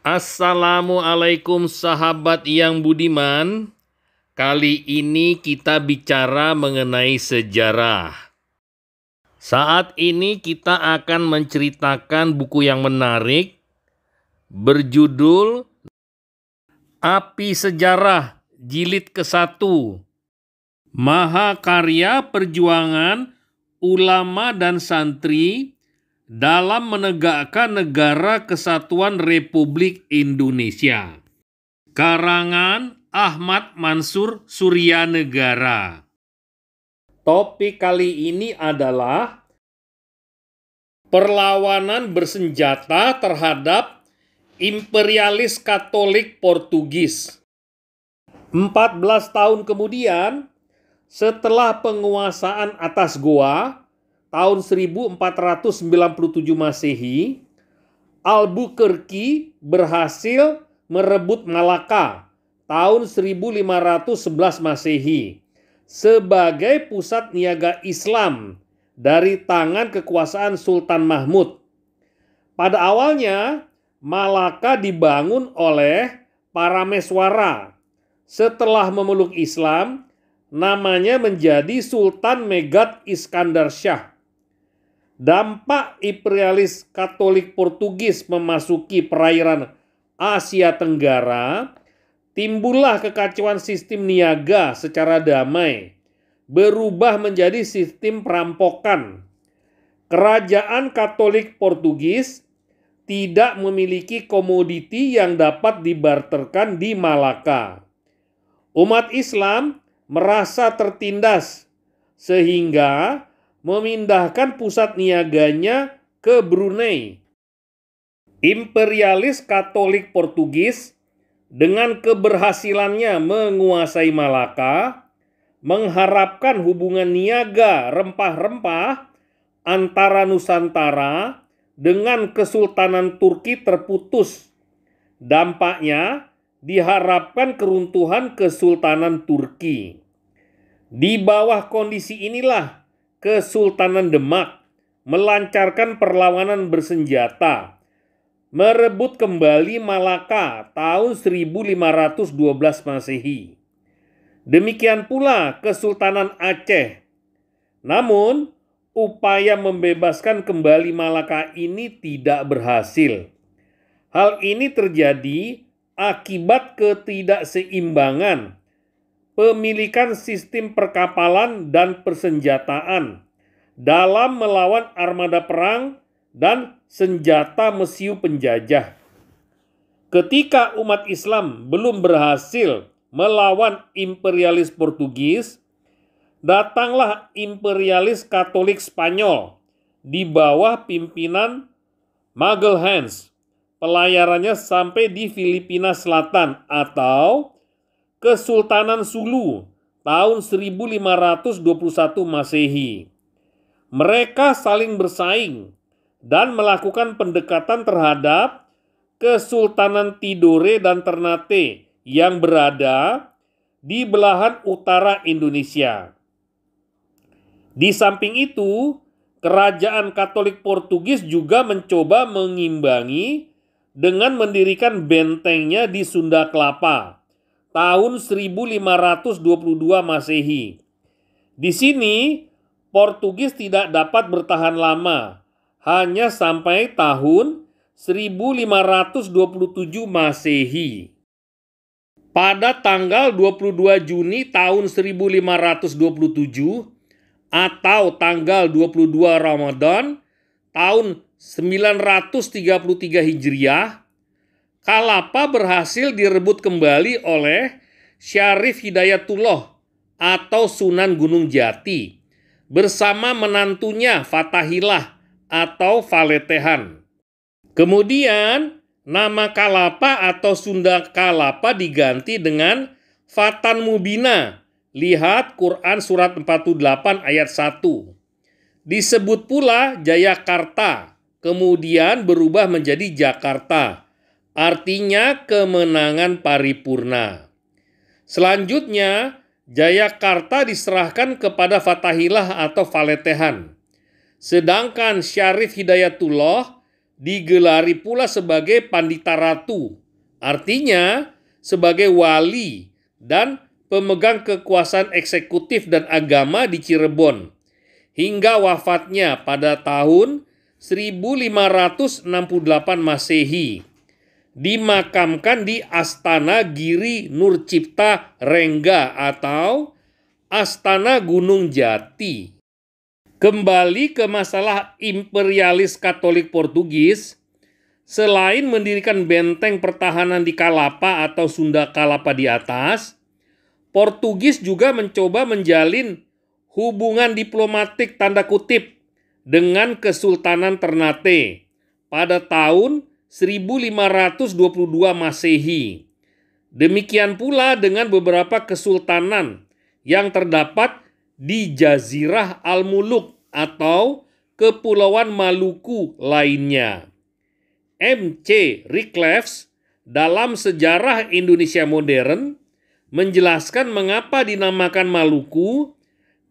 Assalamualaikum sahabat yang budiman. Kali ini kita bicara mengenai sejarah. Saat ini kita akan menceritakan buku yang menarik berjudul Api Sejarah Jilid ke-1 Karya Perjuangan Ulama dan Santri dalam menegakkan negara kesatuan Republik Indonesia. Karangan Ahmad Mansur Surya Negara. Topik kali ini adalah perlawanan bersenjata terhadap imperialis Katolik Portugis. 14 tahun kemudian, setelah penguasaan atas Goa, tahun 1497 Masehi, Albuquerque berhasil merebut Malaka tahun 1511 Masehi sebagai pusat niaga Islam dari tangan kekuasaan Sultan Mahmud. Pada awalnya, Malaka dibangun oleh para meswara. Setelah memeluk Islam, namanya menjadi Sultan Megat Iskandar shah Dampak imperialis Katolik Portugis memasuki perairan Asia Tenggara, timbullah kekacauan sistem niaga secara damai, berubah menjadi sistem perampokan. Kerajaan Katolik Portugis tidak memiliki komoditi yang dapat dibarterkan di Malaka. Umat Islam merasa tertindas, sehingga memindahkan pusat niaganya ke Brunei. Imperialis Katolik Portugis dengan keberhasilannya menguasai Malaka mengharapkan hubungan niaga rempah-rempah antara Nusantara dengan Kesultanan Turki terputus. Dampaknya diharapkan keruntuhan Kesultanan Turki. Di bawah kondisi inilah Kesultanan Demak melancarkan perlawanan bersenjata, merebut kembali Malaka tahun 1512 Masehi. Demikian pula Kesultanan Aceh. Namun, upaya membebaskan kembali Malaka ini tidak berhasil. Hal ini terjadi akibat ketidakseimbangan pemilikan sistem perkapalan dan persenjataan dalam melawan armada perang dan senjata mesiu penjajah. Ketika umat Islam belum berhasil melawan imperialis Portugis, datanglah imperialis Katolik Spanyol di bawah pimpinan Magalhães. Pelayarannya sampai di Filipina Selatan atau Kesultanan Sulu tahun 1521 Masehi. Mereka saling bersaing dan melakukan pendekatan terhadap Kesultanan Tidore dan Ternate yang berada di belahan utara Indonesia. Di samping itu, kerajaan Katolik Portugis juga mencoba mengimbangi dengan mendirikan bentengnya di Sunda Kelapa tahun 1522 Masehi. Di sini Portugis tidak dapat bertahan lama, hanya sampai tahun 1527 Masehi. Pada tanggal 22 Juni tahun 1527 atau tanggal 22 Ramadan tahun 933 Hijriah, Kalapa berhasil direbut kembali oleh Syarif Hidayatullah atau Sunan Gunung Jati bersama menantunya Fatahilah atau Valetehan. Kemudian nama Kalapa atau Sunda Kalapa diganti dengan Fatan Mubina. Lihat Quran surat 48 ayat 1. Disebut pula Jayakarta, kemudian berubah menjadi Jakarta artinya kemenangan paripurna. Selanjutnya, Jayakarta diserahkan kepada Fatahillah atau Faletehan. Sedangkan Syarif Hidayatullah digelari pula sebagai Pandita Ratu, artinya sebagai wali dan pemegang kekuasaan eksekutif dan agama di Cirebon hingga wafatnya pada tahun 1568 Masehi dimakamkan di Astana Giri Nurcipta Rengga atau Astana Gunung Jati. Kembali ke masalah imperialis Katolik Portugis, selain mendirikan benteng pertahanan di Kalapa atau Sunda Kalapa di atas, Portugis juga mencoba menjalin hubungan diplomatik tanda kutip dengan Kesultanan Ternate pada tahun 1522 Masehi. Demikian pula dengan beberapa kesultanan yang terdapat di Jazirah Al-Muluk atau Kepulauan Maluku lainnya. M.C. Rickleves dalam sejarah Indonesia modern menjelaskan mengapa dinamakan Maluku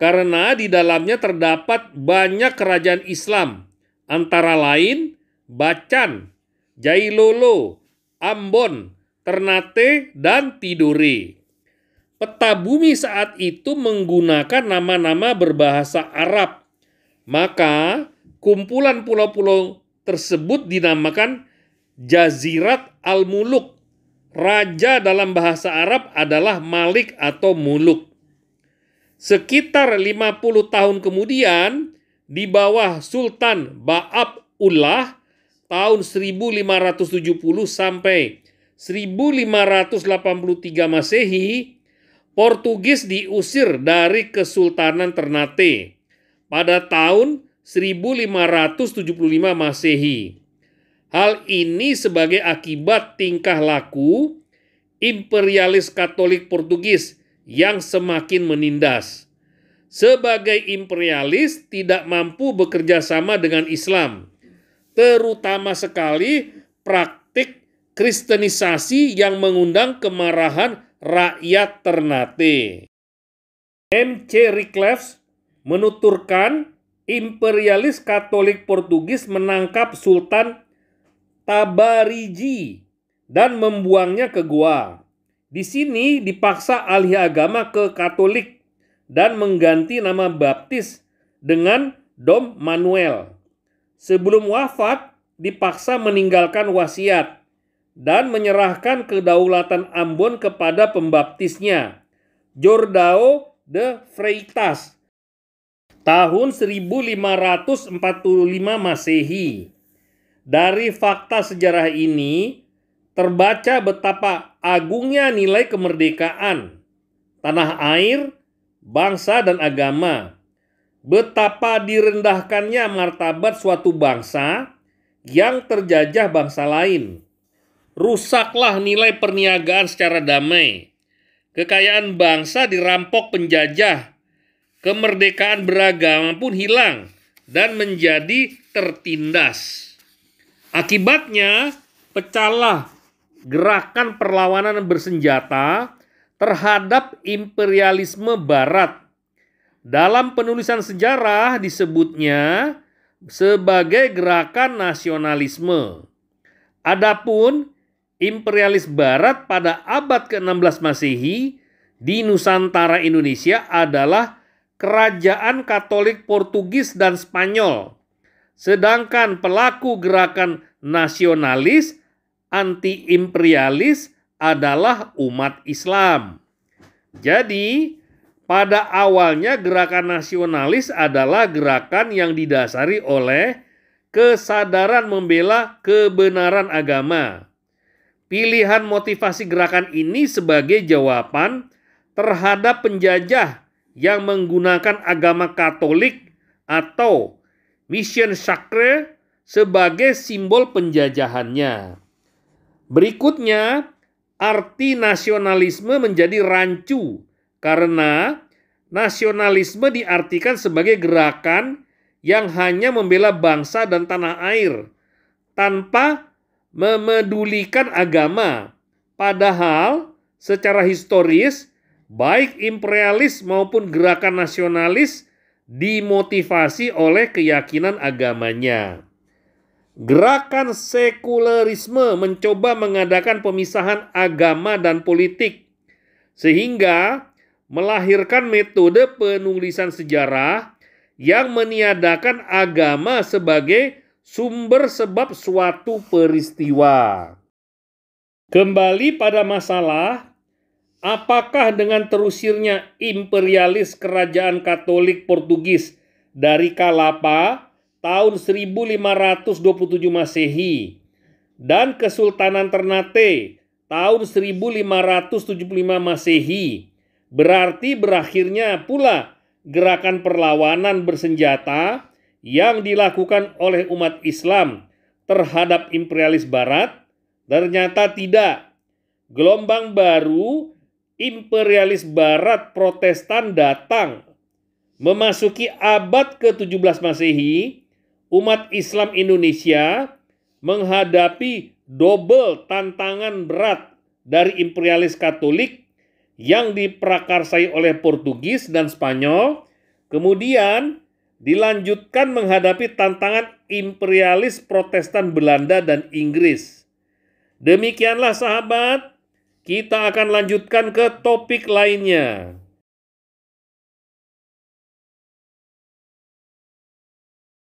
karena di dalamnya terdapat banyak kerajaan Islam, antara lain Bacan, Jailolo, Ambon, Ternate, dan Tidore. Peta bumi saat itu menggunakan nama-nama berbahasa Arab. Maka kumpulan pulau-pulau tersebut dinamakan Jazirat Al-Muluk. Raja dalam bahasa Arab adalah Malik atau Muluk. Sekitar 50 tahun kemudian, di bawah Sultan Ba'ab Ullah, tahun 1570 sampai 1583 Masehi, Portugis diusir dari Kesultanan Ternate pada tahun 1575 Masehi. Hal ini sebagai akibat tingkah laku imperialis Katolik Portugis yang semakin menindas. Sebagai imperialis tidak mampu bekerja sama dengan Islam terutama sekali praktik kristenisasi yang mengundang kemarahan rakyat Ternate. M. C. menuturkan imperialis Katolik Portugis menangkap Sultan Tabariji dan membuangnya ke gua. Di sini dipaksa alih agama ke Katolik dan mengganti nama baptis dengan Dom Manuel sebelum wafat dipaksa meninggalkan wasiat dan menyerahkan kedaulatan Ambon kepada pembaptisnya, Jordao de Freitas, tahun 1545 Masehi. Dari fakta sejarah ini, terbaca betapa agungnya nilai kemerdekaan, tanah air, bangsa, dan agama betapa direndahkannya martabat suatu bangsa yang terjajah bangsa lain. Rusaklah nilai perniagaan secara damai. Kekayaan bangsa dirampok penjajah. Kemerdekaan beragama pun hilang dan menjadi tertindas. Akibatnya, pecahlah gerakan perlawanan bersenjata terhadap imperialisme barat dalam penulisan sejarah disebutnya sebagai gerakan nasionalisme. Adapun imperialis barat pada abad ke-16 Masehi di Nusantara Indonesia adalah kerajaan Katolik Portugis dan Spanyol. Sedangkan pelaku gerakan nasionalis anti imperialis adalah umat Islam. Jadi, pada awalnya gerakan nasionalis adalah gerakan yang didasari oleh kesadaran membela kebenaran agama. Pilihan motivasi gerakan ini sebagai jawaban terhadap penjajah yang menggunakan agama Katolik atau Mission Sacre sebagai simbol penjajahannya. Berikutnya, arti nasionalisme menjadi rancu karena nasionalisme diartikan sebagai gerakan yang hanya membela bangsa dan tanah air tanpa memedulikan agama. Padahal secara historis baik imperialis maupun gerakan nasionalis dimotivasi oleh keyakinan agamanya. Gerakan sekulerisme mencoba mengadakan pemisahan agama dan politik, sehingga melahirkan metode penulisan sejarah yang meniadakan agama sebagai sumber sebab suatu peristiwa. Kembali pada masalah, apakah dengan terusirnya imperialis kerajaan Katolik Portugis dari Kalapa tahun 1527 Masehi dan Kesultanan Ternate tahun 1575 Masehi berarti berakhirnya pula gerakan perlawanan bersenjata yang dilakukan oleh umat Islam terhadap imperialis Barat. Ternyata tidak, gelombang baru imperialis Barat Protestan datang. Memasuki abad ke-17 Masehi, umat Islam Indonesia menghadapi double tantangan berat dari imperialis Katolik yang diprakarsai oleh Portugis dan Spanyol, kemudian dilanjutkan menghadapi tantangan imperialis Protestan Belanda dan Inggris. Demikianlah sahabat, kita akan lanjutkan ke topik lainnya.